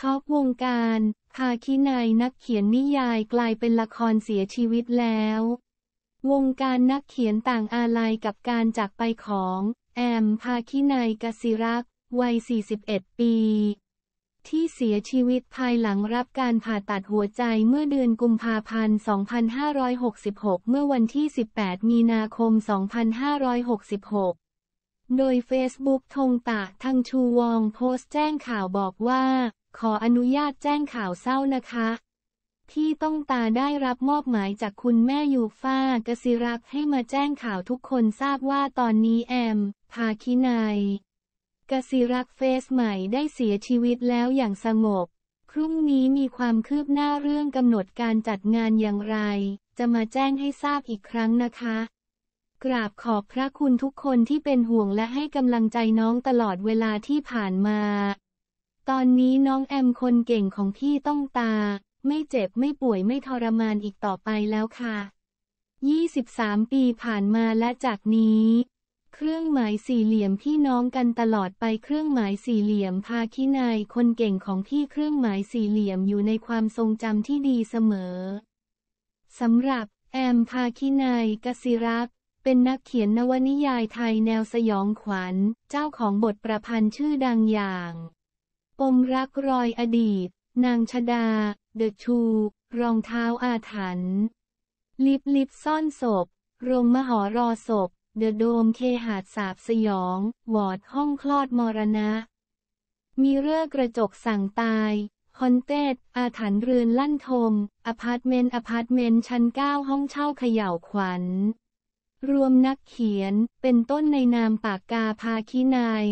ช็อกวงการ ภาคินายนักเขียนนิยายกลายเป็นละครเสียชีวิตแล้ว วงการนักเขียนต่างอาลัยกับการจากไปของ แอมภาคินายกสิรัก วัย 41 ปี ที่เสียชีวิตภายหลังรับการผ่าตัดหัวใจเมื่อเดือนกุมภาพันธ์2566 เมื่อวันที่ 18 มีนาคม 2566 โดยเฟซบุ๊กธงตะทังชูวองโพสต์แจ้งข่าวบอกว่าขออนุญาตแจ้งข่าวเศร้านะคะ ที่ต้องตาได้รับมอบหมายจากคุณแม่ยูฟ่ากสิรักให้มาแจ้งข่าวทุกคนทราบว่าตอนนี้แอมพาคินายกสิรักเฟสใหม่ได้เสียชีวิตแล้วอย่างสงบพรุ่งนี้มีความคืบหน้าเรื่องกำหนดการจัดงานอย่างไร จะมาแจ้งให้ทราบอีกครั้งนะคะ กราบขอบพระคุณทุกคนที่เป็นห่วงและให้กำลังใจน้องตลอดเวลาที่ผ่านมาตอนนี้น้องแอมคนเก่งของพี่ต้องตา ไม่เจ็บไม่ป่วยไม่ทรมานอีกต่อไปแล้วค่ะ23 ปีผ่านมาและจากนี้ เครื่องหมายสี่เหลี่ยมพี่น้องกันตลอดไปเครื่องหมายสี่เหลี่ยมพาคินายคนเก่งของพี่เครื่องหมายสี่เหลี่ยมอยู่ในความทรงจำที่ดีเสมอสำหรับ แอมพาคินายกสิรักเป็นนักเขียนนวนิยายไทยแนวสยองขวัญ เจ้าของบทประพันธ์ชื่อดังอย่างปมรักรอยอดีต นางชดา เดอะชู รองเท้าอาถรรพ์ลิบลิบซ่อนศพรมมหรอศพ เดอะโดมเคหาดสาบสยองวอดห้องคลอดมรณะ มีเรื่องกระจกสั่งตาย คอนเตตอาถรรพ์เรือนลั่นทม อพาร์ตเมนต์อพาร์ตเมนต์ชั้นเก้าห้องเช่าเขย่าวขวัญ รวมนักเขียนเป็นต้นในนามปากกาพาคีนาย